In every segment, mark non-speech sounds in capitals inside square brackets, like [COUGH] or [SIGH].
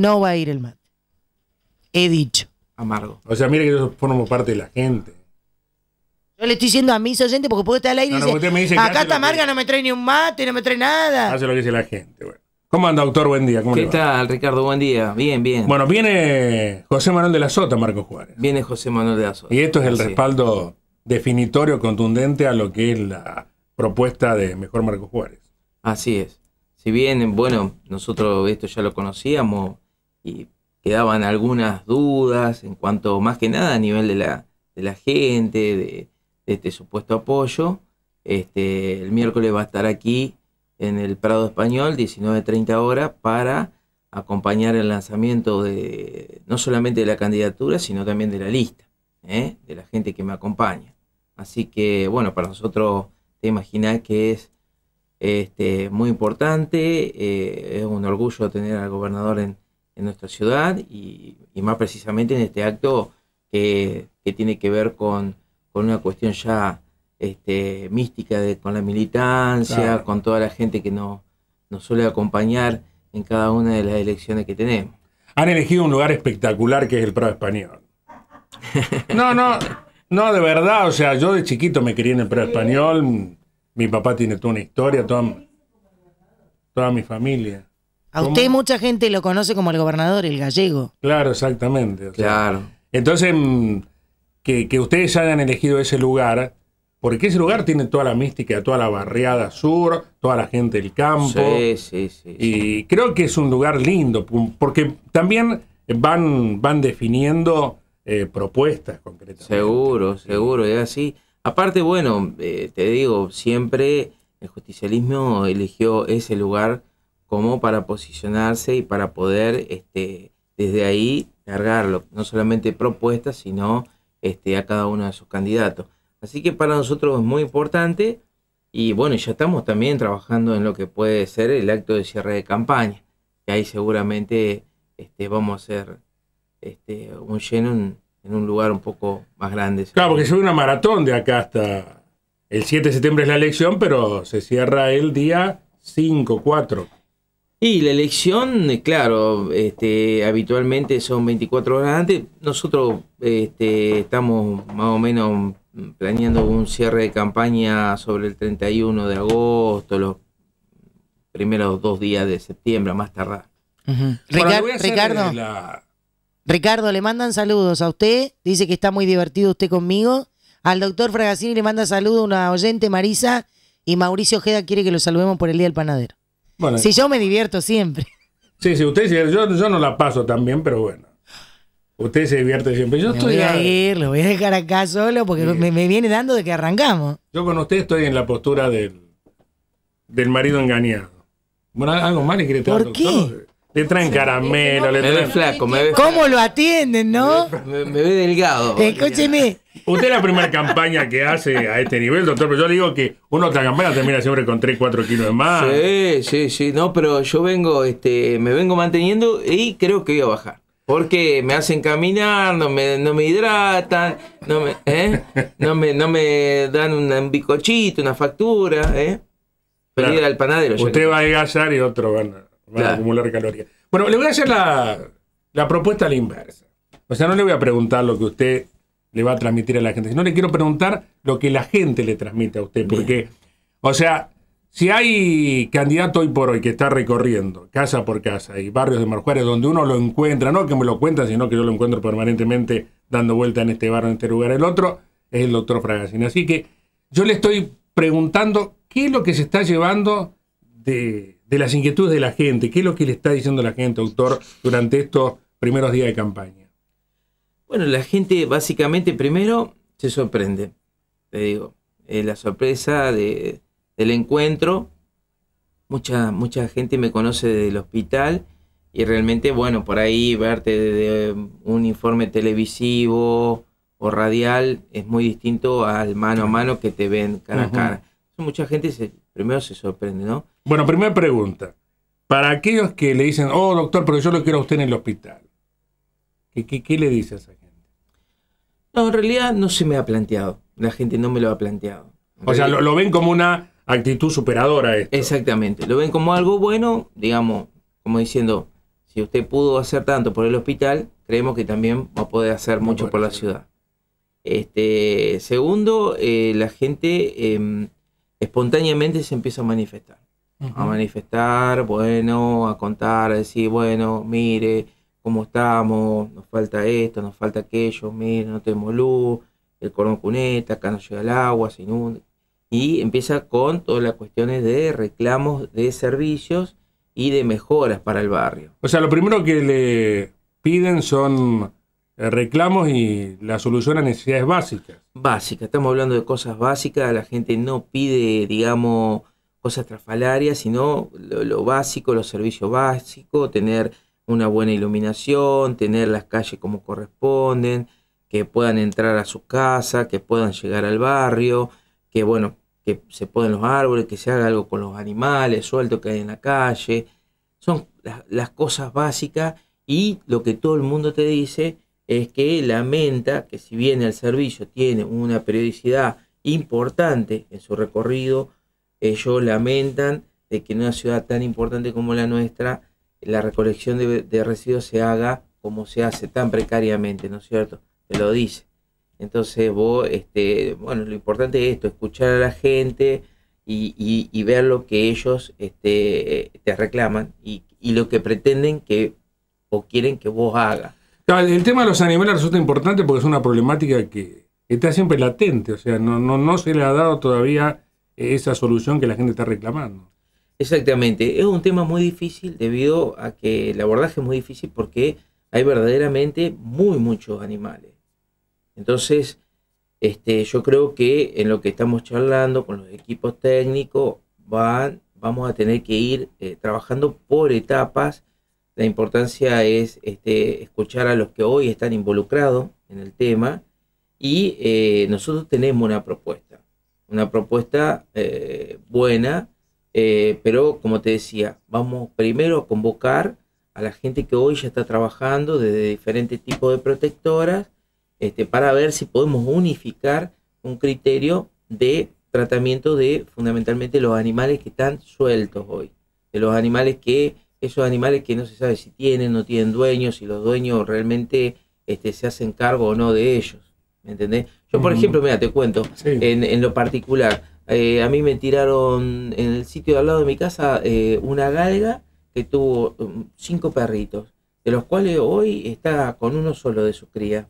no va a ir el mate. He dicho. Amargo. O sea, mire que yo formo parte de la gente. Yo le estoy diciendo a mis oyentes porque puede estar al aire y dice, acá está amarga, no me trae ni un mate, no me trae nada. Hace lo que dice la gente, bueno. ¿Cómo anda, doctor? Buen día. ¿Cómo ¿Qué tal, Ricardo? Buen día. Bien, bien. Bueno, viene José Manuel de la Sota, Marco Juárez. Viene José Manuel de la Sota. Y esto es el respaldo definitorio, contundente a lo que es la propuesta de Mejor Marco Juárez. Así es. Si bien, bueno, nosotros esto ya lo conocíamos, y quedaban algunas dudas en cuanto más que nada a nivel de la, de la gente, de, este supuesto apoyo. Este, el miércoles va a estar aquí en el Prado Español, 19.30 horas, para acompañar el lanzamiento de no solamente de la candidatura, sino también de la lista, ¿eh? de la gente que me acompaña. Así que, bueno, para nosotros te imaginas que es este, muy importante, eh, es un orgullo tener al gobernador en, en nuestra ciudad y, más precisamente en este acto que, tiene que ver con, una cuestión ya este, mística de, con la militancia, con toda la gente que nos, nos suele acompañar en cada una de las elecciones que tenemos. Han elegido un lugar espectacular que es el Prado Español. [LAUGHS] No, no, no, de verdad, o sea, yo de chiquito me quería en el Prado Español, mi papá tiene toda una historia, toda, toda mi familia. A usted mucha gente lo conoce como el gobernador, el gallego. Claro, exactamente. claro. Entonces, mm, que, ustedes hayan elegido ese lugar, porque ese lugar tiene toda la mística, toda la barriada sur, toda la gente del campo. Sí, sí, sí. Y creo que es un lugar lindo, porque también van, van definiendo eh, propuestas concretas. Seguro, seguro, es así. Aparte, bueno, eh, te digo, siempre el justicialismo eligió ese lugar como para posicionarse y para poder este, desde ahí cargarlo, no solamente propuestas, sino este, a cada uno de sus candidatos. Así que para nosotros es muy importante y bueno, ya estamos también trabajando en lo que puede ser el acto de cierre de campaña, que ahí seguramente este, vamos a hacer este, un lleno en, un lugar un poco más grande. Claro, porque se una maratón de acá hasta el 7 de septiembre es la elección, pero se cierra el día 5, 4. Y la elección, eh, claro, este, habitualmente son 24 horas antes. Nosotros este, estamos más o menos planeando un cierre de campaña sobre el 31 de agosto, los primeros dos días de septiembre, más tardar. Eh, Ricardo, le mandan saludos a usted. Dice que está muy divertido usted conmigo. Al doctor Fragasini le manda saludos una oyente, Marisa. Y Mauricio Ojeda quiere que lo salvemos por el Día del Panadero si yo me divierto siempre. Sí, sí, usted yo, yo no la paso también pero bueno. Usted se divierte siempre. Yo estoy voy a, ir, lo voy a dejar acá solo porque me, viene dando de que arrancamos. Yo con usted estoy en la postura del, del marido engañado. Bueno, algo más le quiere ¿Por qué? entra en caramelo, le Me ve flaco, me ve ¿Cómo lo atienden, no? Me, ve delgado. Escúcheme. Usted es la primera campaña que hace a este nivel, doctor, pero yo le digo que una otra campaña termina siempre con 3, 4 kilos de más. Sí, sí, sí, no, pero yo vengo, este, me vengo manteniendo y creo que voy a bajar. Porque me hacen caminar, no me, no me hidratan, no me, ¿eh? no no me dan un, bicochito, una factura, ¿eh? Pero ir al panadero. Usted va a desgallar y otro gana van a acumular calorías. Bueno, le voy a hacer la, propuesta a la inversa. O sea, no le voy a preguntar lo que usted le va a transmitir a la gente, sino le quiero preguntar lo que la gente le transmite a usted. Porque, o sea, si hay candidato hoy por hoy que está recorriendo casa por casa y barrios de Marjuárez donde uno lo encuentra, no que me lo cuenta, sino que yo lo encuentro permanentemente dando vuelta en este barrio, en este lugar, el otro, es el doctor Fragasin. Así que yo le estoy preguntando qué es lo que se está llevando de, de las inquietudes de la gente. ¿Qué es lo que le está diciendo la gente, doctor, durante estos primeros días de campaña? Bueno, la gente básicamente primero se sorprende, te digo, la sorpresa de, del encuentro. Mucha, mucha gente me conoce desde el hospital y realmente, bueno, por ahí verte desde un informe televisivo o radial es muy distinto al mano a mano que te ven cara a cara. Mucha gente se, primero se sorprende, ¿no? Bueno, primera pregunta. Para aquellos que le dicen, oh doctor, pero yo lo quiero a usted en el hospital, ¿qué, le dice a esa gente? No, en realidad no se me ha planteado. La gente no me lo ha planteado. o sea, lo, ven como una actitud superadora esto. Exactamente. Lo ven como algo bueno, digamos, como diciendo, si usted pudo hacer tanto por el hospital, creemos que también va a poder hacer mucho por la ciudad. Este, segundo, eh, la gente em, espontáneamente se empieza a manifestar a manifestar, bueno, a contar, a decir, bueno, mire cómo estamos, nos falta esto, nos falta aquello, mire, no tenemos luz, el cordón cuneta, acá no llega el agua, se inunda. Y empieza con todas las cuestiones de reclamos de servicios y de mejoras para el barrio. O sea, lo primero que le piden son eh, reclamos y la solución a necesidades básicas. Básicas, estamos hablando de cosas básicas, la gente no pide, digamos, cosas trafalarias, sino lo, básico, los servicios básicos, tener una buena iluminación, tener las calles como corresponden, que puedan entrar a su casa, que puedan llegar al barrio, que bueno, que se ponen los árboles, que se haga algo con los animales suelto que hay en la calle. Son las, cosas básicas y lo que todo el mundo te dice es que lamenta que si viene al servicio tiene una periodicidad importante en su recorrido, ellos lamentan de que en una ciudad tan importante como la nuestra, la recolección de, residuos se haga como se hace tan precariamente, ¿no es cierto? Te lo dice. Entonces vos, este, bueno, lo importante es esto, escuchar a la gente y, y, ver lo que ellos este, te reclaman y, lo que pretenden que o quieren que vos hagas. El tema de los animales resulta importante porque es una problemática que está siempre latente, o sea, no, no, no se le ha dado todavía esa solución que la gente está reclamando. Exactamente, es un tema muy difícil debido a que el abordaje es muy difícil porque hay verdaderamente muy muchos animales. Entonces, este, yo creo que en lo que estamos charlando con los equipos técnicos van, vamos a tener que ir eh, trabajando por etapas. La importancia es este, escuchar a los que hoy están involucrados en el tema y eh, nosotros tenemos una propuesta una propuesta eh, buena, eh, pero como te decía, vamos primero a convocar a la gente que hoy ya está trabajando desde diferentes tipos de protectoras este, para ver si podemos unificar un criterio de tratamiento de fundamentalmente los animales que están sueltos hoy, de los animales que, esos animales que no se sabe si tienen, no tienen dueños, si los dueños realmente este, se hacen cargo o no de ellos. ¿Me entendés? Yo, por ejemplo, mira, te cuento, en, en, lo particular, eh, a mí me tiraron en el sitio de al lado de mi casa eh, una galga que tuvo um, cinco perritos, de los cuales hoy está con uno solo de sus crías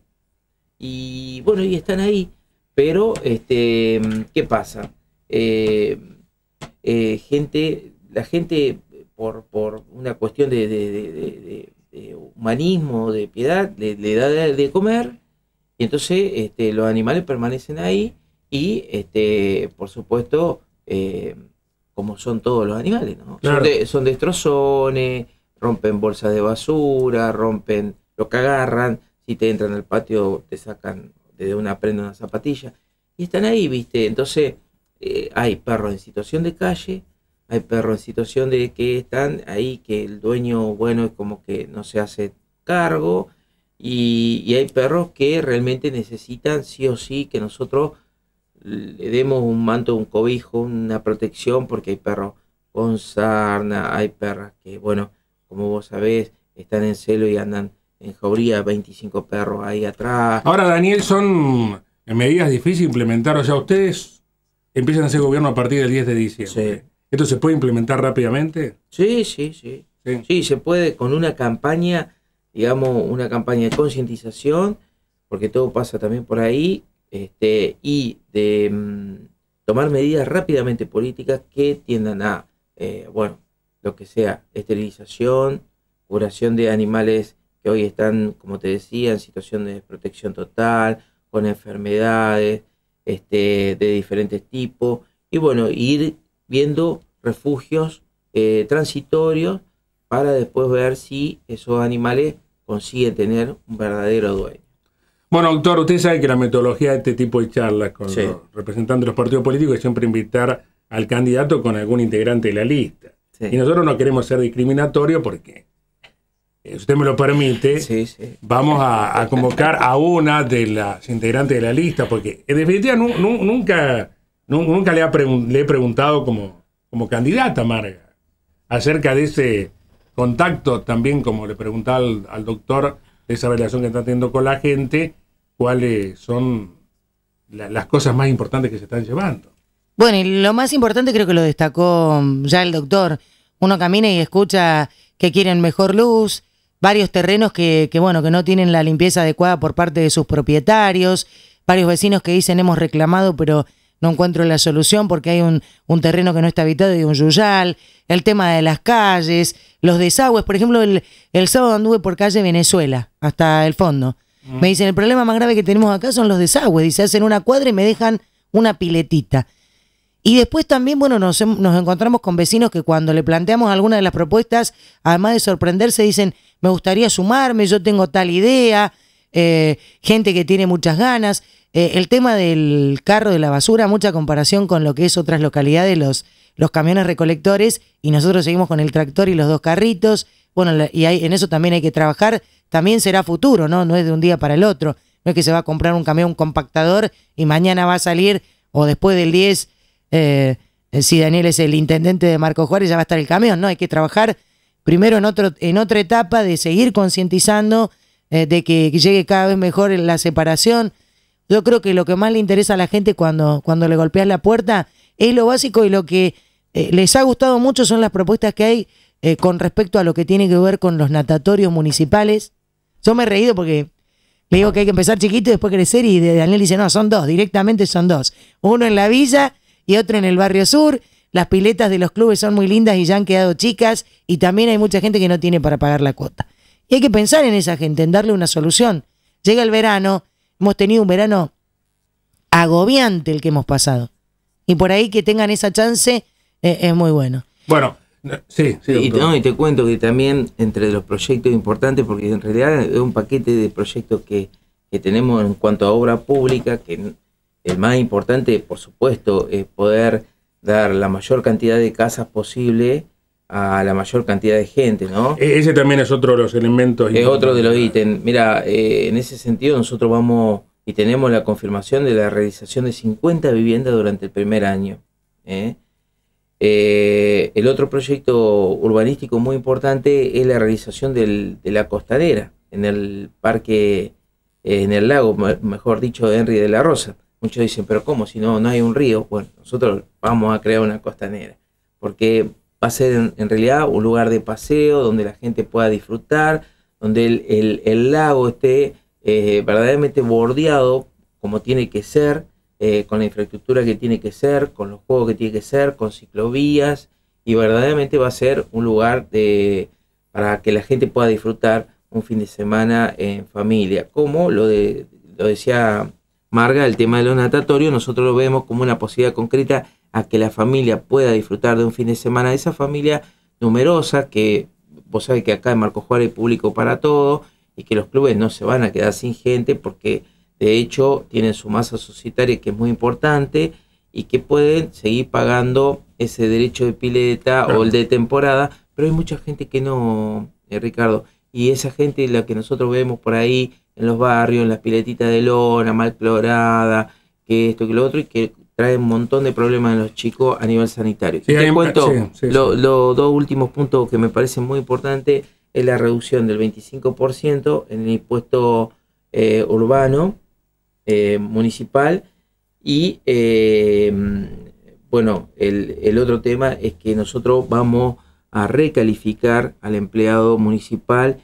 Y bueno, y están ahí. Pero, este, ¿qué pasa? Eh, gente, la gente, por, por una cuestión de, de, de, humanismo, de piedad, le da de, comer y entonces este, los animales permanecen ahí y, este, por supuesto, eh, como son todos los animales, Son, destrozones, rompen bolsas de basura, rompen lo que agarran, si te entran al patio te sacan de una prenda una zapatilla, y están ahí, ¿viste? Entonces eh, hay perros en situación de calle, hay perros en situación de que están ahí, que el dueño, bueno, es como que no se hace cargo, y, y, hay perros que realmente necesitan sí o sí que nosotros le demos un manto, un cobijo, una protección, porque hay perros con sarna, hay perras que, bueno, como vos sabés, están en celo y andan en jauría, 25 perros ahí atrás. Ahora, Daniel, son medidas difíciles de implementar, o sea, ustedes empiezan a ser gobierno a partir del 10 de diciembre. ¿Esto se puede implementar rápidamente? sí, sí, sí. Sí, se puede con una campaña digamos, una campaña de concientización, porque todo pasa también por ahí, este, y de mm, tomar medidas rápidamente políticas que tiendan a, eh, bueno, lo que sea, esterilización, curación de animales que hoy están, como te decía, en situación de desprotección total, con enfermedades este, de diferentes tipos, y bueno, ir viendo refugios eh, transitorios para después ver si esos animales consigue tener un verdadero dueño. Bueno, doctor, usted sabe que la metodología de este tipo de charlas con los representantes de los partidos políticos es siempre invitar al candidato con algún integrante de la lista. Y nosotros no queremos ser discriminatorios porque, eh, si usted me lo permite, vamos a, convocar a una de las integrantes de la lista, porque en eh, definitiva nunca, nunca le, he preguntado como, como candidata, Marga, acerca de ese contacto también, como le preguntaba al, doctor, esa relación que está teniendo con la gente, cuáles son las cosas más importantes que se están llevando. Bueno, y lo más importante creo que lo destacó mm, ya el doctor. Uno camina y escucha que quieren mejor luz, varios terrenos que, que, bueno, que no tienen la limpieza adecuada por parte de sus propietarios, varios vecinos que dicen hemos reclamado, pero no encuentro la solución porque hay un, terreno que no está habitado y un yuyal, el tema de las calles, los desagües. Por ejemplo, el, el sábado anduve por calle Venezuela, hasta el fondo. Mm. Me dicen, el problema más grave que tenemos acá son los desagües. Se hacen una cuadra y me dejan una piletita. Y después también, bueno, nos, encontramos con vecinos que cuando le planteamos alguna de las propuestas, además de sorprenderse, dicen, me gustaría sumarme, yo tengo tal idea, eh, gente que tiene muchas ganas. Eh, el tema del carro de la basura, mucha comparación con lo que es otras localidades, los, los camiones recolectores, y nosotros seguimos con el tractor y los dos carritos. Bueno, y hay, en eso también hay que trabajar. También será futuro, ¿no? No es de un día para el otro. No es que se va a comprar un camión compactador y mañana va a salir, o después del 10, eh, si Daniel es el intendente de Marco Juárez, ya va a estar el camión, ¿no? Hay que trabajar primero en, otro, en otra etapa de seguir concientizando eh, de que llegue cada vez mejor la separación yo creo que lo que más le interesa a la gente cuando, cuando le golpeas la puerta es lo básico y lo que eh, les ha gustado mucho son las propuestas que hay eh, con respecto a lo que tiene que ver con los natatorios municipales. Yo me he reído porque le digo que hay que empezar chiquito y después crecer y Daniel dice, no, son dos, directamente son dos. Uno en la villa y otro en el barrio sur. Las piletas de los clubes son muy lindas y ya han quedado chicas y también hay mucha gente que no tiene para pagar la cuota. Y hay que pensar en esa gente, en darle una solución. Llega el verano, Hemos tenido un verano agobiante el que hemos pasado. Y por ahí que tengan esa chance eh, es muy bueno. Bueno, sí, sí. Y, y te cuento que también entre los proyectos importantes, porque en realidad es un paquete de proyectos que, que tenemos en cuanto a obra pública, que el más importante, por supuesto, es poder dar la mayor cantidad de casas posible a la mayor cantidad de gente, ¿no? E-, ese también es otro de los elementos. Es otro de los ítems. Mira, eh, en ese sentido nosotros vamos y tenemos la confirmación de la realización de 50 viviendas durante el primer año. ¿eh? Eh, el otro proyecto urbanístico muy importante es la realización de la costanera en el parque, en el lago, mejor dicho, Henry de la Rosa. Muchos dicen, pero ¿cómo? Si no, no hay un río. Bueno, nosotros vamos a crear una costanera, porque va a ser en, realidad un lugar de paseo donde la gente pueda disfrutar, donde el, lago esté eh, verdaderamente bordeado como tiene que ser, eh, con la infraestructura que tiene que ser, con los juegos que tiene que ser, con ciclovías, y verdaderamente va a ser un lugar de, para que la gente pueda disfrutar un fin de semana en familia. Como lo, de, lo decía Marga, el tema de los natatorios, nosotros lo vemos como una posibilidad concreta a que la familia pueda disfrutar de un fin de semana, esa familia numerosa que vos sabés que acá en Marco Juárez hay público para todo y que los clubes no se van a quedar sin gente porque de hecho tienen su masa societaria que es muy importante y que pueden seguir pagando ese derecho de pileta o el de temporada, pero hay mucha gente que no, eh, Ricardo, y esa gente la que nosotros vemos por ahí en los barrios, en las piletitas de lona, mal clorada, que esto, que lo otro, y que trae un montón de problemas a los chicos a nivel sanitario. Te cuento los dos últimos puntos que me parecen muy importantes es la reducción del 25% en el impuesto eh, urbano eh, municipal y eh, bueno, el, el, otro tema es que nosotros vamos a recalificar al empleado municipal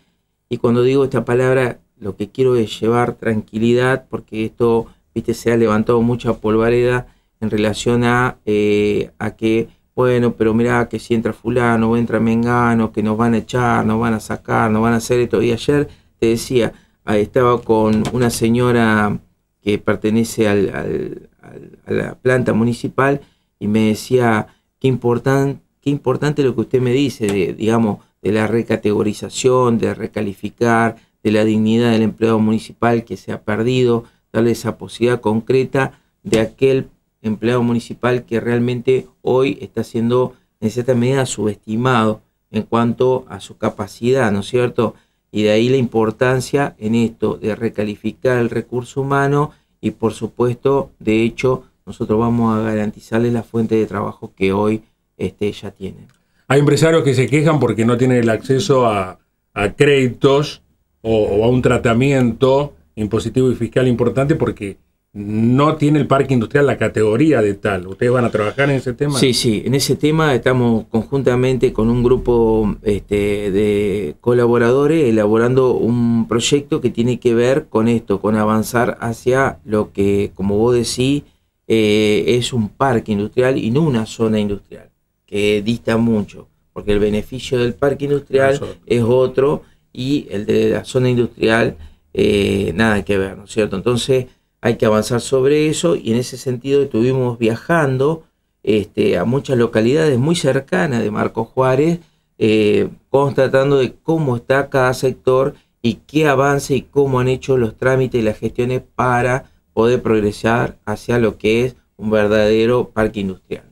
y cuando digo esta palabra lo que quiero es llevar tranquilidad porque esto, viste, se ha levantado mucha polvareda en relación eh, a, que, bueno, pero mira que si entra fulano entra mengano, que nos van a echar, nos van a sacar, nos van a hacer esto. Y ayer te decía, ah, estaba con una señora que pertenece al, al, a la planta municipal y me decía, qué, importante qué importante lo que usted me dice, de, digamos, de la recategorización, de recalificar, de la dignidad del empleado municipal que se ha perdido, darle esa posibilidad concreta de aquel empleado municipal que realmente hoy está siendo en cierta medida subestimado en cuanto a su capacidad, ¿no es cierto? Y de ahí la importancia en esto de recalificar el recurso humano y por supuesto, de hecho, nosotros vamos a garantizarles la fuente de trabajo que hoy este, ya tienen. Hay empresarios que se quejan porque no tienen el acceso a, créditos o, a un tratamiento impositivo y fiscal importante porque no tiene el parque industrial la categoría de tal. ¿Ustedes van a trabajar en ese tema? Sí, sí, en ese tema estamos conjuntamente con un grupo este, de colaboradores elaborando un proyecto que tiene que ver con esto, con avanzar hacia lo que, como vos decís, eh, es un parque industrial y no una zona industrial, que dista mucho, porque el beneficio del parque industrial es otro y el de la zona industrial eh, nada que ver, ¿no es cierto? Entonces, hay que avanzar sobre eso y en ese sentido estuvimos viajando este, a muchas localidades muy cercanas de Marco Juárez, eh, constatando de cómo está cada sector y qué avance y cómo han hecho los trámites y las gestiones para poder progresar hacia lo que es un verdadero parque industrial.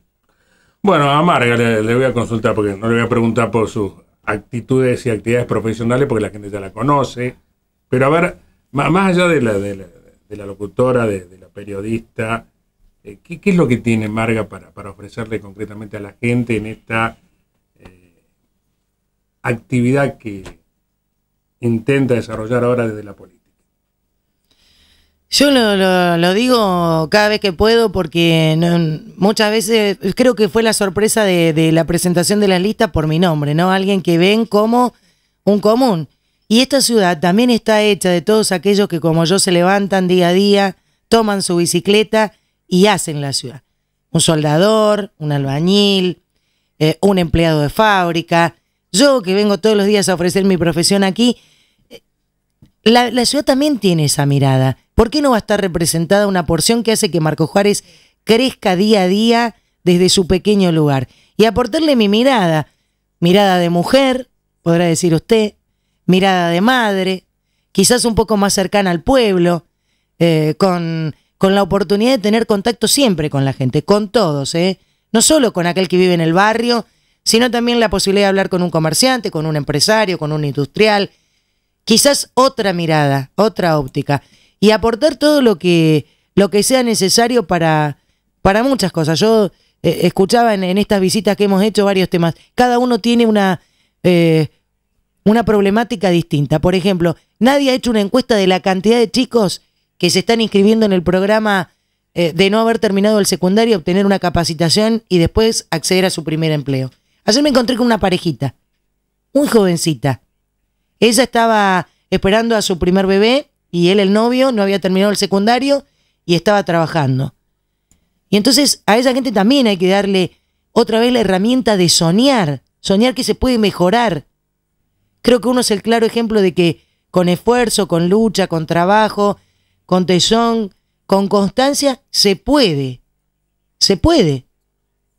Bueno, a Marga le, voy a consultar porque no le voy a preguntar por sus actitudes y actividades profesionales porque la gente ya la conoce. Pero a ver, más allá de de la de la locutora, de, la periodista. Eh, ¿qué, es lo que tiene Marga para, ofrecerle concretamente a la gente en esta eh, actividad que intenta desarrollar ahora desde la política? Yo lo, digo cada vez que puedo porque muchas veces creo que fue la sorpresa de, la presentación de la lista por mi nombre, ¿no? Alguien que ven como un común. Y esta ciudad también está hecha de todos aquellos que como yo se levantan día a día, toman su bicicleta y hacen la ciudad. Un soldador, un albañil, eh, un empleado de fábrica, yo que vengo todos los días a ofrecer mi profesión aquí, eh, la, la, ciudad también tiene esa mirada. ¿Por qué no va a estar representada una porción que hace que Marco Juárez crezca día a día desde su pequeño lugar? Y aportarle mi mirada, mirada de mujer, podrá decir usted, mirada de madre, quizás un poco más cercana al pueblo, eh, con, con, la oportunidad de tener contacto siempre con la gente, con todos, eh. no solo con aquel que vive en el barrio, sino también la posibilidad de hablar con un comerciante, con un empresario, con un industrial, quizás otra mirada, otra óptica, y aportar todo lo que, lo que sea necesario para, para muchas cosas. Yo eh, escuchaba en, estas visitas que hemos hecho varios temas, cada uno tiene una una problemática distinta. Por ejemplo, nadie ha hecho una encuesta de la cantidad de chicos que se están inscribiendo en el programa eh, de no haber terminado el secundario, obtener una capacitación y después acceder a su primer empleo. Ayer me encontré con una parejita, un jovencita. Ella estaba esperando a su primer bebé y él, el novio, no había terminado el secundario y estaba trabajando. Y entonces a esa gente también hay que darle otra vez la herramienta de soñar, soñar que se puede mejorar, Creo que uno es el claro ejemplo de que con esfuerzo, con lucha, con trabajo, con tesón, con constancia, se puede. Se puede.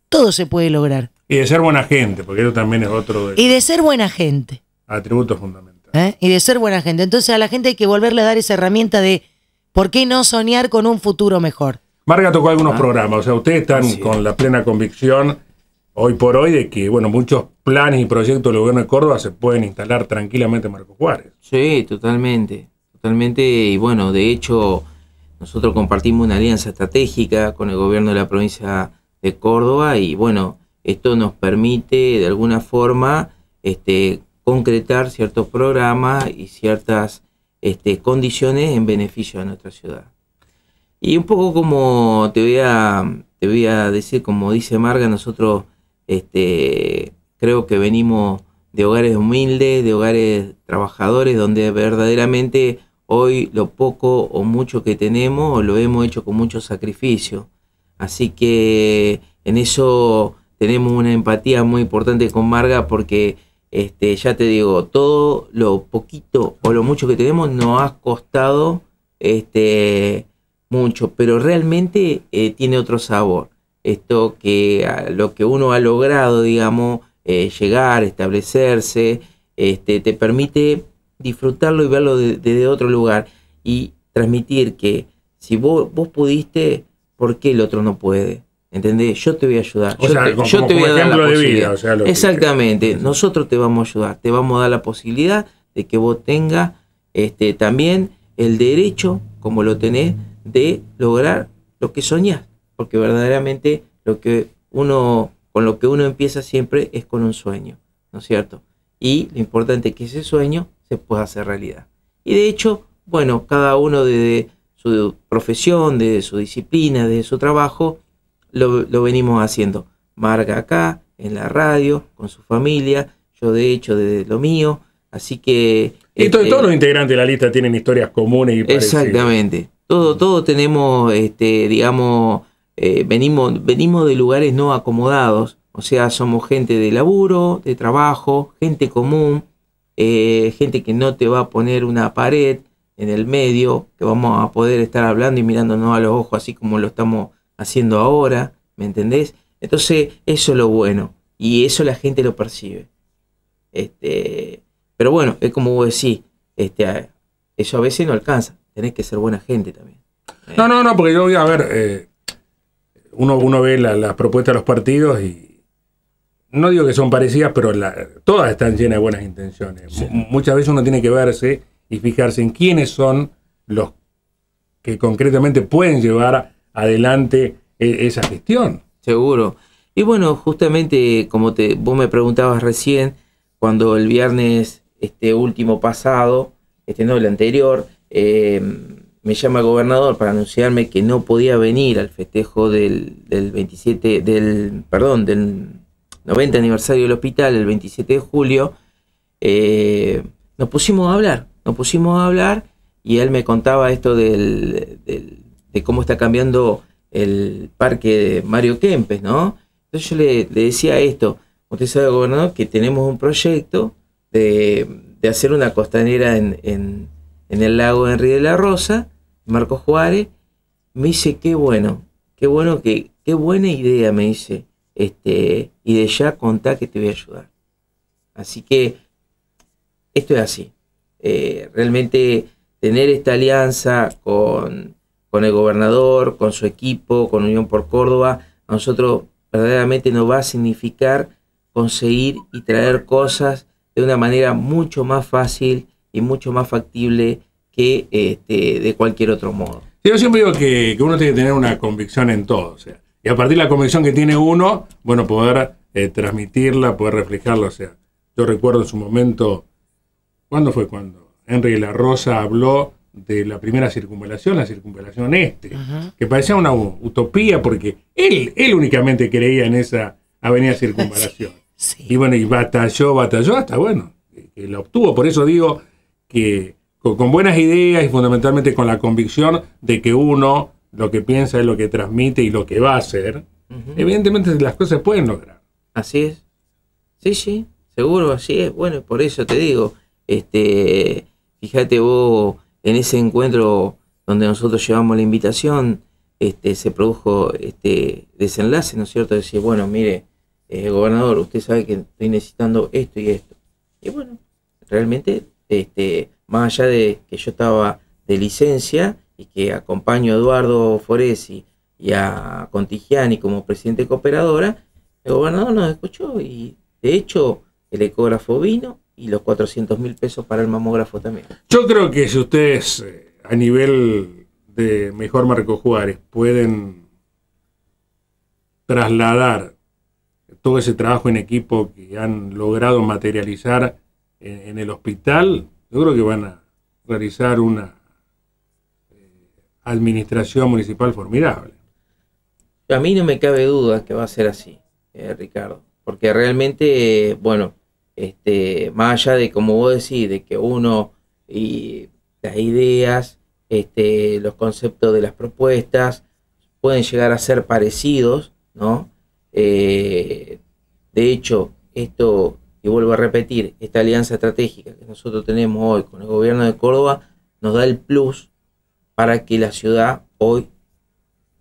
Todo se puede lograr. Y de ser buena gente, porque eso también es otro... De y de ser buena gente. Atributo fundamental. ¿Eh? Y de ser buena gente. Entonces a la gente hay que volverle a dar esa herramienta de por qué no soñar con un futuro mejor. Marga tocó algunos ah. programas, o sea, ustedes están con la plena convicción hoy por hoy de que, bueno, muchos planes y proyectos del gobierno de Córdoba se pueden instalar tranquilamente Marcos Juárez. Sí, totalmente, totalmente. Y bueno, de hecho, nosotros compartimos una alianza estratégica con el gobierno de la provincia de Córdoba y bueno, esto nos permite de alguna forma este, concretar ciertos programas y ciertas este, condiciones en beneficio de nuestra ciudad. Y un poco como te voy te voy a decir, como dice Marga, nosotros este, creo que venimos de hogares humildes, de hogares trabajadores, donde verdaderamente hoy lo poco o mucho que tenemos lo hemos hecho con mucho sacrificio. Así que en eso tenemos una empatía muy importante con Marga porque este, ya te digo, todo lo poquito o lo mucho que tenemos nos ha costado este, mucho, pero realmente eh, tiene otro sabor esto que ah, lo que uno ha logrado, digamos, eh, llegar, establecerse, este, te permite disfrutarlo y verlo desde otro lugar y transmitir que si vos, vos pudiste, ¿por qué el otro no puede? ¿Entendés? Yo te voy a ayudar. yo te, voy a dar la Exactamente, nosotros te vamos a ayudar, te vamos a dar la posibilidad de que vos tengas este, también el derecho, como lo tenés, de lograr lo que soñás porque verdaderamente lo que uno, con lo que uno empieza siempre es con un sueño, ¿no es cierto? Y lo importante es que ese sueño se pueda hacer realidad. Y de hecho, bueno, cada uno desde su profesión, desde su disciplina, desde su trabajo, lo, venimos haciendo. Marga acá, en la radio, con su familia, yo de hecho desde lo mío, así que... Y este todos los integrantes de la lista tienen historias comunes y parecidas. Exactamente. Todos todo tenemos, este, digamos, eh, venimos, venimos de lugares no acomodados, o sea, somos gente de laburo, de trabajo, gente común, eh, gente que no te va a poner una pared en el medio, que vamos a poder estar hablando y mirándonos a los ojos así como lo estamos haciendo ahora, ¿me entendés? Entonces, eso es lo bueno y eso la gente lo percibe. Este, pero bueno, es como vos decís, este, eso a veces no alcanza, tenés que ser buena gente también. No, no, no, porque yo voy a ver, eh, uno, ve las propuestas de los partidos y no digo que son parecidas, pero todas están llenas de buenas intenciones. Muchas veces uno tiene que verse y fijarse en quiénes son los que concretamente pueden llevar adelante e, esa gestión. Seguro. Y bueno, justamente como te, vos me preguntabas recién, cuando el viernes este último pasado, este no, el anterior, eh, me llama el gobernador para anunciarme que no podía venir al festejo del, del 27, del, perdón, del 90 aniversario del hospital, el 27 de julio, eh, nos pusimos a hablar, nos pusimos a hablar y él me contaba esto del, de cómo está cambiando el parque de Mario Kempes, ¿no? Entonces yo le, decía esto, usted sabe, gobernador, que tenemos un proyecto de, de hacer una costanera en, en, en el lago Henry de la Rosa, Marco Juárez, me dice, qué bueno, qué bueno que, qué buena idea, me dice, este, y de ya contá que te voy a ayudar. Así que esto es así. Eh, realmente tener esta alianza con, con el gobernador, con su equipo, con Unión por Córdoba, a nosotros verdaderamente nos va a significar conseguir y traer cosas de una manera mucho más fácil y mucho más factible que este, de cualquier otro modo. Yo siempre digo que, uno tiene que tener una convicción en todo, o sea, y a partir de la convicción que tiene uno, bueno, poder eh, transmitirla, poder reflejarla, o sea, yo recuerdo en su momento, ¿cuándo fue cuando Henry La Rosa habló de la primera circunvalación, la circunvalación este, que parecía una utopía porque él, él únicamente creía en esa avenida circunvalación. Y bueno, y batalló, batalló hasta, bueno, que la obtuvo, por eso digo que con, buenas ideas y fundamentalmente con la convicción de que uno lo que piensa es lo que transmite y lo que va a hacer, evidentemente las cosas pueden lograr. Así es. Sí, sí, seguro, así es. Bueno, por eso te digo, este, fíjate vos, en ese encuentro donde nosotros llevamos la invitación, este, se produjo este desenlace, ¿no es cierto? decir, bueno, mire, eh, gobernador, usted sabe que estoy necesitando esto y esto. Y bueno, realmente este, más allá de que yo estaba de licencia y que acompaño a Eduardo Foresi y a Contigiani como presidente cooperadora, el gobernador nos escuchó y de hecho el ecógrafo vino y los 400 mil pesos para el mamógrafo también. Yo creo que si ustedes eh, a nivel de mejor Marco Juárez pueden trasladar todo ese trabajo en equipo que han logrado materializar en el hospital, yo creo que van a realizar una eh, administración municipal formidable. A mí no me cabe duda que va a ser así, eh, Ricardo, porque realmente, bueno, este, más allá de como vos decís, de que uno y las ideas, este, los conceptos de las propuestas pueden llegar a ser parecidos, ¿no? Eh, de hecho, esto y vuelvo a repetir, esta alianza estratégica que nosotros tenemos hoy con el gobierno de Córdoba nos da el plus para que la ciudad hoy,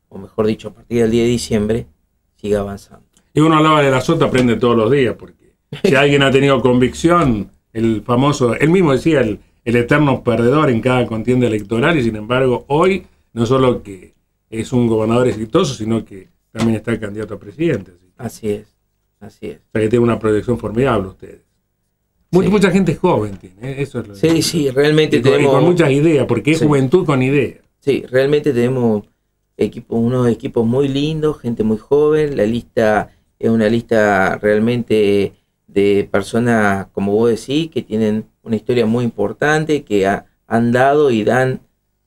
o mejor dicho, a partir del día de diciembre, siga avanzando. Y uno hablaba de la sota, aprende todos los días, porque si alguien ha tenido convicción, el famoso, él mismo decía, el, el eterno perdedor en cada contienda electoral, y sin embargo, hoy no solo que es un gobernador exitoso, sino que también está el candidato a presidente. así es. Así es. O que tiene una proyección formidable ustedes. Mucha, gente joven tiene, ¿eh? eso es lo Sí, que sí, realmente tenemos. con muchas ideas, porque es juventud con ideas. Sí, realmente tenemos equipo unos equipos muy lindos, gente muy joven. La lista es una lista realmente de personas, como vos decís, que tienen una historia muy importante, que han dado y dan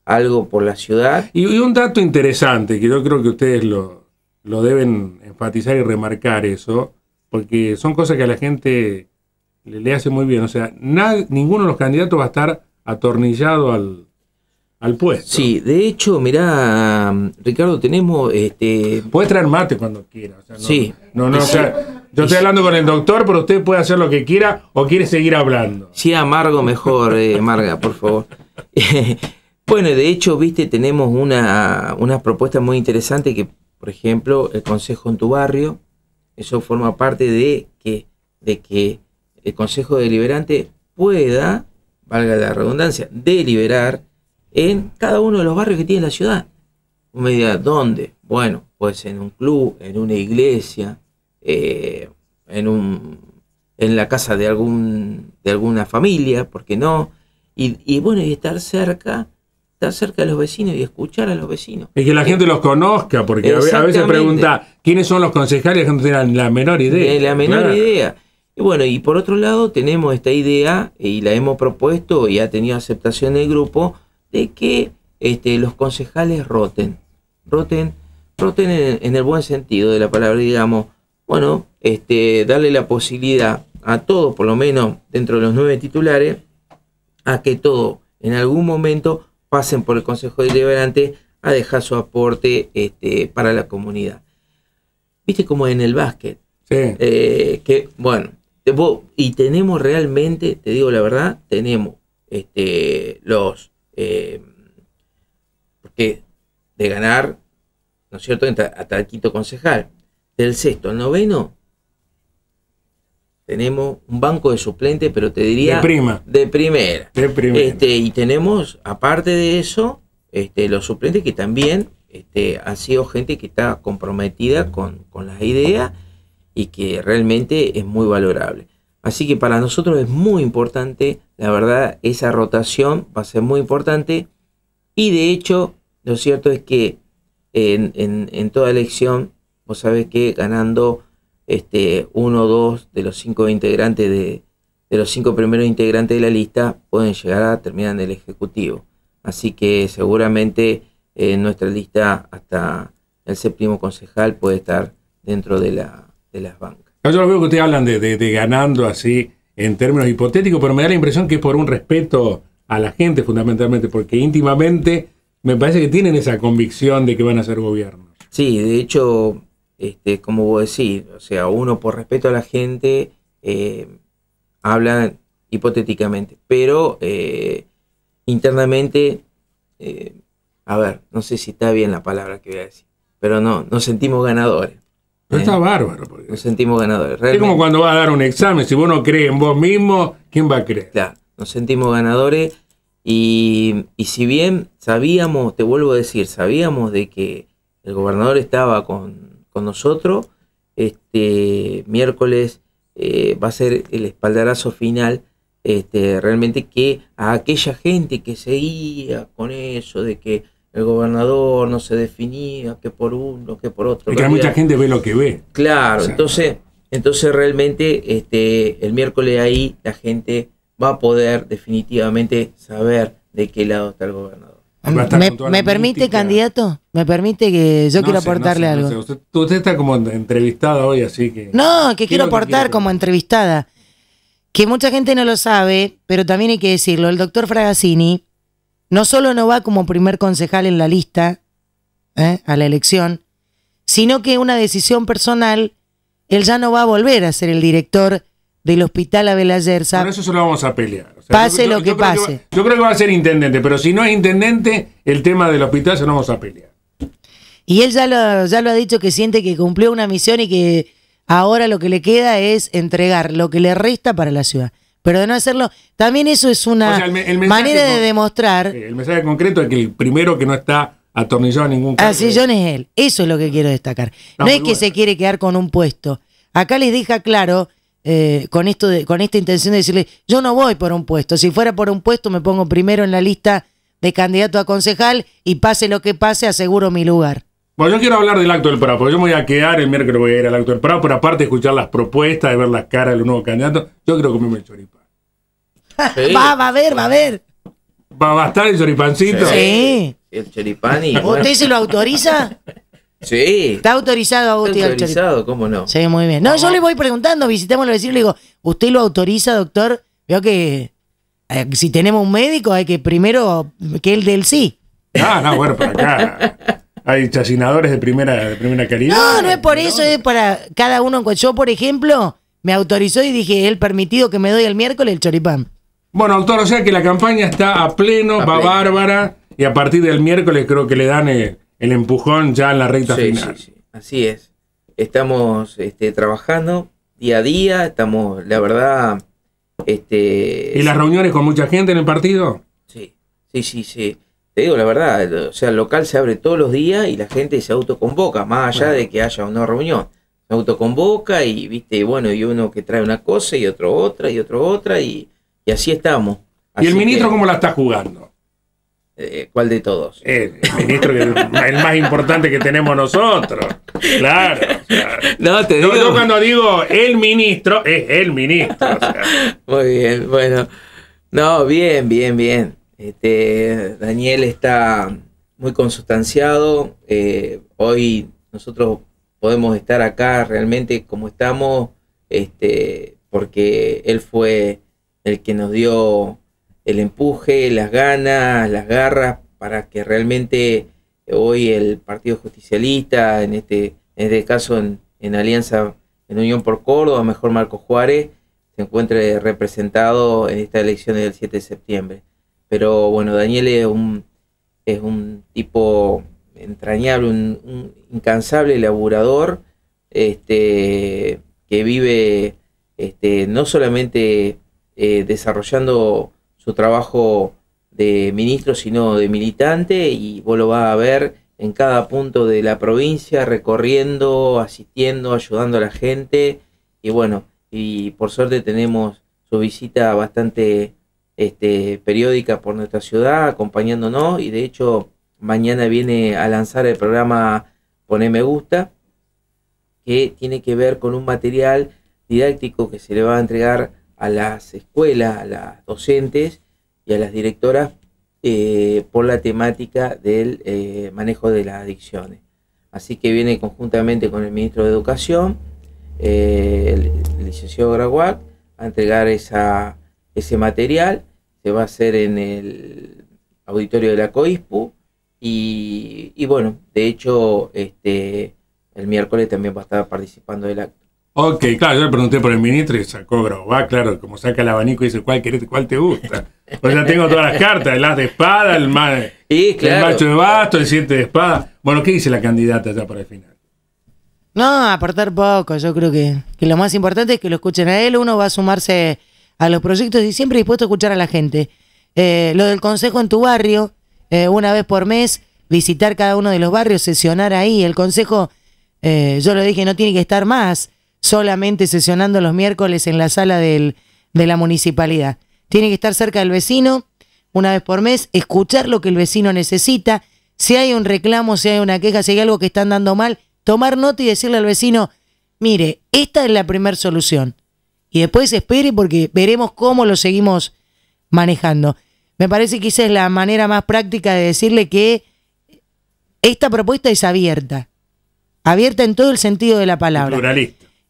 algo por la ciudad. Y, y, un dato interesante, que yo creo que ustedes lo, lo deben enfatizar y remarcar eso porque son cosas que a la gente le, le hace muy bien. O sea, ninguno de los candidatos va a estar atornillado al, al puesto. Sí, de hecho, mira Ricardo, tenemos... este Puedes traer mate cuando quieras O no, sí. No, no, o sea, yo estoy hablando con el doctor, pero usted puede hacer lo que quiera o quiere seguir hablando. Sí, amargo mejor, eh, Marga, por favor. [LAUGHS] bueno, de hecho, viste, tenemos una, una propuesta muy interesante que, por ejemplo, el Consejo en tu Barrio, eso forma parte de que, de que el Consejo Deliberante pueda, valga la redundancia, deliberar en cada uno de los barrios que tiene la ciudad. ¿dónde? Bueno, pues en un club, en una iglesia, eh, en, un, en la casa de, algún, de alguna familia, ¿por qué no? Y, y bueno, y estar cerca estar cerca de los vecinos y escuchar a los vecinos. Y que la eh, gente los conozca, porque a veces pregunta, ¿quiénes son los concejales? gente tienen la menor idea. la menor idea. Y bueno, y por otro lado tenemos esta idea, y la hemos propuesto y ha tenido aceptación del grupo, de que este, los concejales roten. Roten, roten en, el buen sentido de la palabra, digamos, bueno, este, darle la posibilidad a todos, por lo menos dentro de los nueve titulares, a que todos, en algún momento pasen por el Consejo Deliberante a dejar su aporte este, para la comunidad. Viste como en el básquet. Sí. Eh, que, bueno, y tenemos realmente, te digo la verdad, tenemos este, los... Eh, porque de ganar, ¿no es cierto?, hasta el quinto concejal. Del sexto al noveno tenemos un banco de suplentes, pero te diría... De prima. De primera. De primera. Este, y tenemos, aparte de eso, este, los suplentes que también este, han sido gente que está comprometida con, las ideas y que realmente es muy valorable. Así que para nosotros es muy importante, la verdad, esa rotación va a ser muy importante. Y de hecho, lo cierto es que en, en toda elección, vos sabés que ganando este, uno o dos de los cinco integrantes de, los cinco primeros integrantes de la lista pueden llegar a terminar en el Ejecutivo. Así que seguramente eh, nuestra lista hasta el séptimo concejal puede estar dentro de, la, de las bancas. Yo lo veo que ustedes hablan de, ganando así en términos hipotéticos, pero me da la impresión que es por un respeto a la gente fundamentalmente, porque íntimamente me parece que tienen esa convicción de que van a ser gobiernos Sí, de hecho este, como vos decís, o sea, uno por respeto a la gente eh, habla hipotéticamente, pero eh, internamente, eh, a ver, no sé si está bien la palabra que voy a decir, pero no, nos sentimos ganadores. Pero está bárbaro. Porque... Nos sentimos ganadores. Es como cuando vas a dar un examen, si vos no crees en vos mismo, ¿quién va a creer? Claro, nos sentimos ganadores y si bien sabíamos, te vuelvo a decir, sabíamos de que el gobernador estaba con con nosotros. Este miércoles eh, va a ser el espaldarazo final. Este, realmente que a aquella gente que seguía con eso de que el gobernador no se definía, que por uno, que por otro. Porque mucha gente ve lo que ve. Claro, entonces, entonces realmente este, el miércoles ahí la gente va a poder definitivamente saber de qué lado está el gobernador. ¿Me, permite, candidato? ¿Me permite que yo quiero aportarle algo? usted, está como entrevistada hoy, así que... No, que quiero aportar como entrevistada. Que mucha gente no lo sabe, pero también hay que decirlo. El doctor Fragasini no solo no va como primer concejal en la lista ¿eh? a la elección, sino que una decisión personal, él ya no va a volver a ser el director del hospital Abel Ayerza. Por eso se lo vamos a pelear. pase lo que pase. yo creo que va a ser intendente, pero si no es intendente, el tema del hospital se lo vamos a pelear. Y él ya lo, ya lo ha dicho que siente que cumplió una misión y que ahora lo que le queda es entregar lo que le resta para la ciudad. Pero de no hacerlo, también eso es una manera de demostrar. El mensaje concreto es que el primero que no está atornillado en ningún ah, caso. es él. Eso es lo que ah. quiero destacar. No, es que se quiere quedar con un puesto. Acá les deja claro eh, con, esto de, con esta intención de decirle, yo no voy por un puesto, si fuera por un puesto me pongo primero en la lista de candidato a concejal y pase lo que pase, aseguro mi lugar. Bueno, yo quiero hablar del acto del Prado, porque yo me voy a quedar el miércoles, voy a ir al acto del Prado, pero aparte escuchar las propuestas, de ver las caras de los nuevos candidatos, yo creo que me choripán. [LAUGHS] va, va a ver, va a ver. Va, a estar el choripancito. Sí. El choripán y. ¿Usted se lo autoriza? [LAUGHS] Sí. Está autorizado Agustín Está autorizado, cómo no. Sí, muy bien. No, yo le voy preguntando, visitémoslo al vecino, le digo, ¿usted lo autoriza, doctor? Veo que eh, si tenemos un médico hay que primero que el del sí. Ah, no, bueno, para acá. Hay chacinadores de primera, de primera calidad. No, no es por eso, es para cada uno. Yo, por ejemplo, me autorizó y dije, el permitido que me doy el miércoles el choripán. Bueno, doctor, o sea que la campaña está a pleno, va bárbara, y a partir del miércoles creo que le dan eh, el empujón ya en la recta final. Sí, sí. Así es. Estamos este, trabajando día a día, estamos, la verdad... Este, ¿Y las reuniones con mucha gente en el partido? Sí, sí, sí, sí. Te digo la verdad, o sea, el local se abre todos los días y la gente se autoconvoca, más allá de que haya una reunión. Se autoconvoca y, viste, bueno, y uno que trae una cosa y otro otra y otro otra y, así estamos. ¿Y el ministro cómo la está jugando? Eh, ¿Cuál de todos? Eh, el, ministro, el, más importante que tenemos nosotros. Claro. No, te digo. Yo, cuando digo el ministro, es el ministro. Muy bien, bueno. No, bien, bien, bien. Este, Daniel está muy consustanciado. Eh, hoy nosotros podemos estar acá realmente como estamos, este, porque él fue el que nos dio el empuje, las ganas, las garras para que realmente hoy el Partido Justicialista, en este, en este caso en, Alianza, en Unión por Córdoba, mejor Marco Juárez, se encuentre representado en estas elecciones del 7 de septiembre. Pero bueno, Daniel es un, es un tipo entrañable, un, incansable laburador, este, que vive este, no solamente eh, desarrollando su trabajo de ministro, sino de militante, y vos lo vas a ver en cada punto de la provincia, recorriendo, asistiendo, ayudando a la gente, y bueno, y por suerte tenemos su visita bastante este, periódica por nuestra ciudad, acompañándonos, y de hecho mañana viene a lanzar el programa Poneme Me Gusta, que tiene que ver con un material didáctico que se le va a entregar a las escuelas, a las docentes y a las directoras eh, por la temática del eh, manejo de las adicciones. Así que viene conjuntamente con el ministro de Educación, eh, el, licenciado Graguac, a entregar esa, ese material. Se va a hacer en el auditorio de la COISPU. Y, bueno, de hecho, este, el miércoles también va a estar participando el acto. Ok, claro, yo le pregunté por el ministro y sacó va, ah, claro, como saca el abanico y dice cuál cuál te gusta. pues sea, tengo todas las cartas, el as de espada, el, [LAUGHS] macho de basto, el siete de espada. Bueno, ¿qué dice la candidata ya para el final? No, aportar poco, yo creo que, lo más importante es que lo escuchen a él, uno va a sumarse a los proyectos y siempre dispuesto a escuchar a la gente. Eh, lo del consejo en tu barrio, eh, una vez por mes, visitar cada uno de los barrios, sesionar ahí. El consejo, eh, yo lo dije, no tiene que estar más solamente sesionando los miércoles en la sala de la municipalidad. Tiene que estar cerca del vecino una vez por mes, escuchar lo que el vecino necesita, si hay un reclamo, si hay una queja, si hay algo que están dando mal, tomar nota y decirle al vecino, mire, esta es la primera solución. Y después espere porque veremos cómo lo seguimos manejando. Me parece que esa es la manera más práctica de decirle que esta propuesta es abierta. Abierta en todo el sentido de la palabra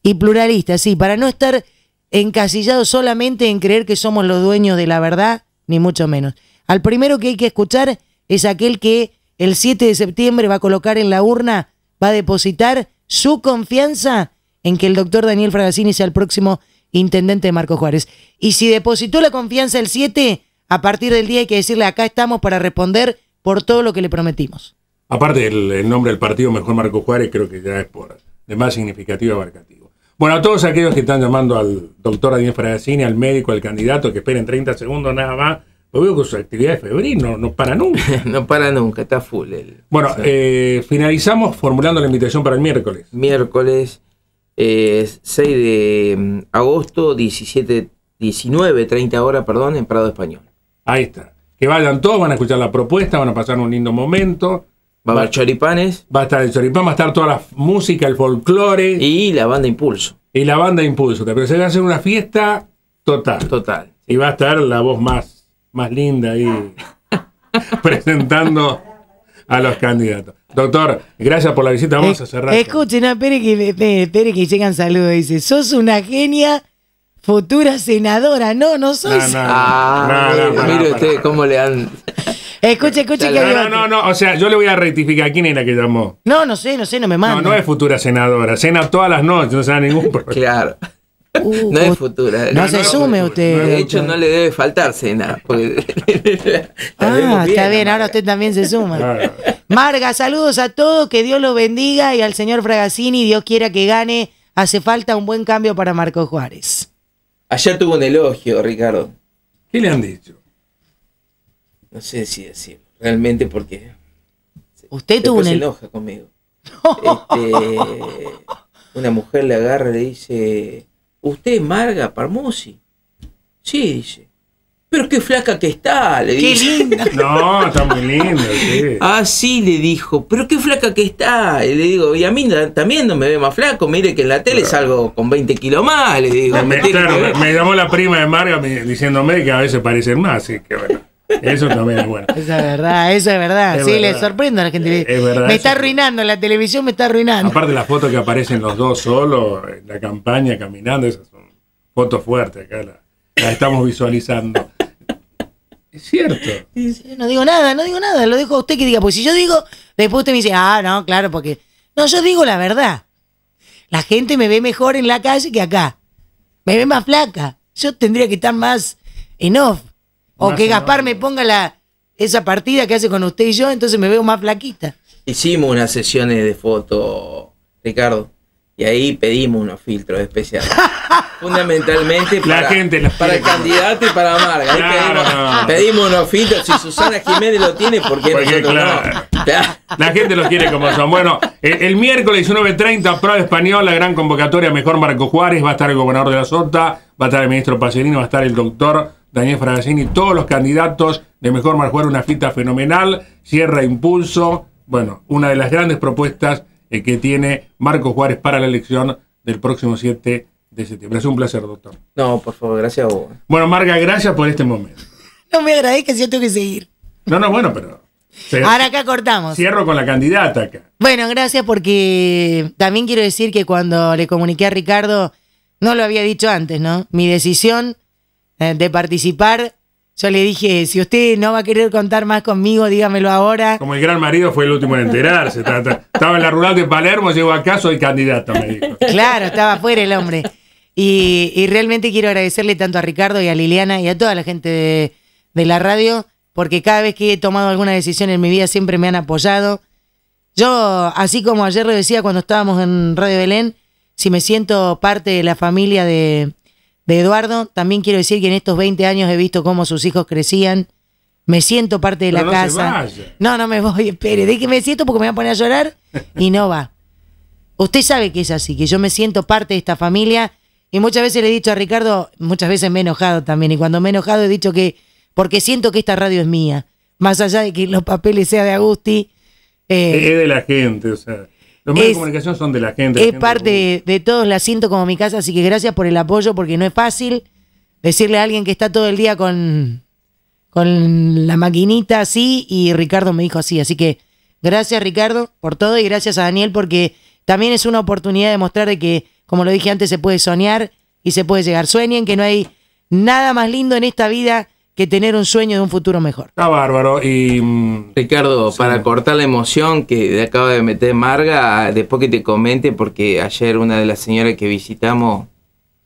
y pluralista, sí, para no estar encasillados solamente en creer que somos los dueños de la verdad, ni mucho menos. Al primero que hay que escuchar es aquel que el 7 de septiembre va a colocar en la urna, va a depositar su confianza en que el doctor Daniel Fragasini sea el próximo intendente de Marco Juárez. Y si depositó la confianza el 7, a partir del día hay que decirle acá estamos para responder por todo lo que le prometimos. Aparte, el, nombre del partido Mejor Marco Juárez creo que ya es por de más significativo abarcativo. Bueno, a todos aquellos que están llamando al doctor Daniel Fragasini, al médico, al candidato, que esperen 30 segundos nada más, Lo veo que su actividad es febril, no, para nunca. [LAUGHS] no para nunca, está full. bueno, eh, finalizamos formulando la invitación para el miércoles. Miércoles 6 eh, de mm, agosto, 17, 19, 30 horas, perdón, en Prado Español. Ahí está. Que vayan todos, van a escuchar la propuesta, van a pasar un lindo momento. Va, a Va a estar el choripán, va a estar toda la música, el folclore. Y la banda Impulso. Y la banda Impulso. Pero se va a hacer una fiesta total. Total. Y va a estar la voz más, más linda ahí [LAUGHS] presentando a los candidatos. Doctor, gracias por la visita. Vamos a cerrar. Escuchen a que, que llegan saludos. Dice, sos una genia futura senadora. No, no soy senadora. mire usted cómo le han. Escuche, escuche que. No, no, no, o sea, yo le voy a rectificar. ¿Quién era que llamó? No, no sé, no sé, no me manda. No, no es futura senadora. Cena todas las noches, no se da ningún problema. Claro. Uh, no es futura. No, se sume usted. De hecho, no le debe faltar cena. [LAUGHS] ah, está bien, ahora usted también se suma. Marga, saludos a todos, que Dios los bendiga y al señor Fragasini, Dios quiera que gane. Hace falta un buen cambio para Marco Juárez. Ayer tuvo un elogio, Ricardo. ¿Qué le han dicho? No sé si decirlo. realmente porque... Usted tuvo un elogio. se conmigo. Este, una mujer le agarra y le dice, ¿usted es Marga Parmusi? Sí, dice pero qué flaca que está, le qué linda. [LAUGHS] No, está muy linda. Sí. Ah, sí, le dijo, pero qué flaca que está. Y le digo, y a mí también no me ve más flaco, mire que en la tele salgo con 20 kilos más, le digo. Me, llamó la prima de Marga diciéndome que a veces parecen más, así que bueno. Eso también es bueno. [LAUGHS] Esa es verdad, eso es verdad. sí, le sorprende a la gente. me está arruinando, la televisión me está arruinando. Aparte las fotos que aparecen los dos solos, la campaña caminando, esas son fotos fuertes acá, las la estamos visualizando cierto. no digo nada, no digo nada, lo dejo a usted que diga, pues si yo digo, después usted me dice, ah, no, claro, porque... No, yo digo la verdad. La gente me ve mejor en la calle que acá. Me ve más flaca. Yo tendría que estar más en off. O que Gaspar me ponga la, esa partida que hace con usted y yo, entonces me veo más flaquita. Hicimos unas sesiones de foto, Ricardo, y ahí pedimos unos filtros especiales. [LAUGHS] fundamentalmente para, la gente para el candidato y para Marga. pedimos, Si Susana Jiménez lo tiene, ¿por qué Porque, La gente lo quiere como son. Bueno, el, miércoles 19.30, Pro Español, la gran convocatoria, mejor Marco Juárez, va a estar el gobernador de la Sota, va a estar el ministro Pacerino, va a estar el doctor Daniel Fragasini todos los candidatos de Mejor Marco Juárez, una fita fenomenal, cierra impulso. Bueno, una de las grandes propuestas eh, que tiene Marco Juárez para la elección del próximo 7 de de septiembre. Es un placer, doctor. No, por favor, gracias a vos. Bueno, Marga, gracias por este momento. [LAUGHS] No me agradezcas, yo tengo que seguir. No, no, bueno, pero. Ahora acá cortamos. Cierro con la candidata acá. Bueno, gracias porque también quiero decir que cuando le comuniqué a Ricardo, no lo había dicho antes, ¿no? Mi decisión eh, de participar yo le dije, si usted no va a querer contar más conmigo, dígamelo ahora. Como el gran marido fue el último en enterarse. [LAUGHS] Estaba en la rural de Palermo, llegó acá, soy candidato, me dijo. Claro, estaba fuera el hombre. Y, realmente quiero agradecerle tanto a Ricardo y a Liliana y a toda la gente de, la radio, porque cada vez que he tomado alguna decisión en mi vida siempre me han apoyado. Yo, así como ayer lo decía cuando estábamos en Radio Belén, si me siento parte de la familia de, Eduardo, también quiero decir que en estos 20 años he visto cómo sus hijos crecían. Me siento parte de la casa. No, no me voy, espere, me siento porque me voy a poner a llorar y no va. Usted sabe que es así, que yo me siento parte de esta familia y muchas veces le he dicho a Ricardo, muchas veces me he enojado también, y cuando me he enojado he dicho que, porque siento que esta radio es mía, más allá de que los papeles sean de Agusti. Eh, es de la gente, o sea. Los medios de comunicación son de la gente. es parte de, todos, la siento como mi casa, así que gracias por el apoyo, porque no es fácil decirle a alguien que está todo el día con, con la maquinita así, y Ricardo me dijo así, así que gracias Ricardo por todo y gracias a Daniel porque también es una oportunidad de mostrar que como lo dije antes, se puede soñar y se puede llegar. Sueñen que no hay nada más lindo en esta vida que tener un sueño de un futuro mejor. Está bárbaro. Y mm, Ricardo, para cortar la emoción que acaba de meter Marga, después que te comente, porque ayer una de las señoras que visitamos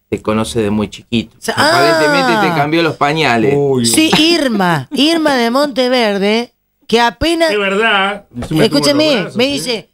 te conoce de muy chiquito. Aparentemente te ah. cambió los pañales. Sí, Irma, Irma de Monteverde, que apenas... De verdad. Escúcheme, me ¿eh? dice,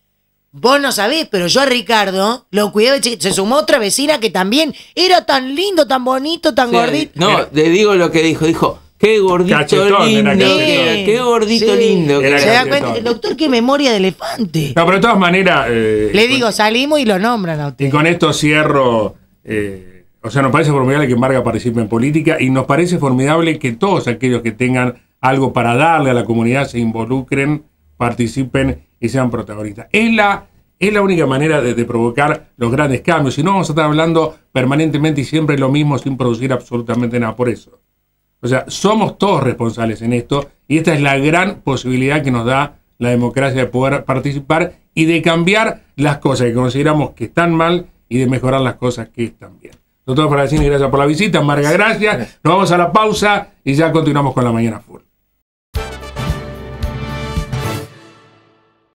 Vos no sabés, pero yo a Ricardo lo cuidé Se sumó otra vecina que también era tan lindo, tan bonito, tan gordito. No, le digo lo que dijo. Dijo, qué gordito lindo. qué gordito lindo. se da cuenta, doctor, qué memoria de elefante. No, pero de todas maneras. Eh, le digo, salimos y lo nombran a usted. Y con esto cierro. Eh, o sea, nos parece formidable que Marga participe en política y nos parece formidable que todos aquellos que tengan algo para darle a la comunidad se involucren participen y sean protagonistas. Es la, es la única manera de, provocar los grandes cambios. Si no, vamos a estar hablando permanentemente y siempre lo mismo sin producir absolutamente nada por eso. O sea, somos todos responsables en esto y esta es la gran posibilidad que nos da la democracia de poder participar y de cambiar las cosas que consideramos que están mal y de mejorar las cosas que están bien. para decirles, gracias por la visita. Marga, gracias. Nos vamos a la pausa y ya continuamos con la mañana fuerte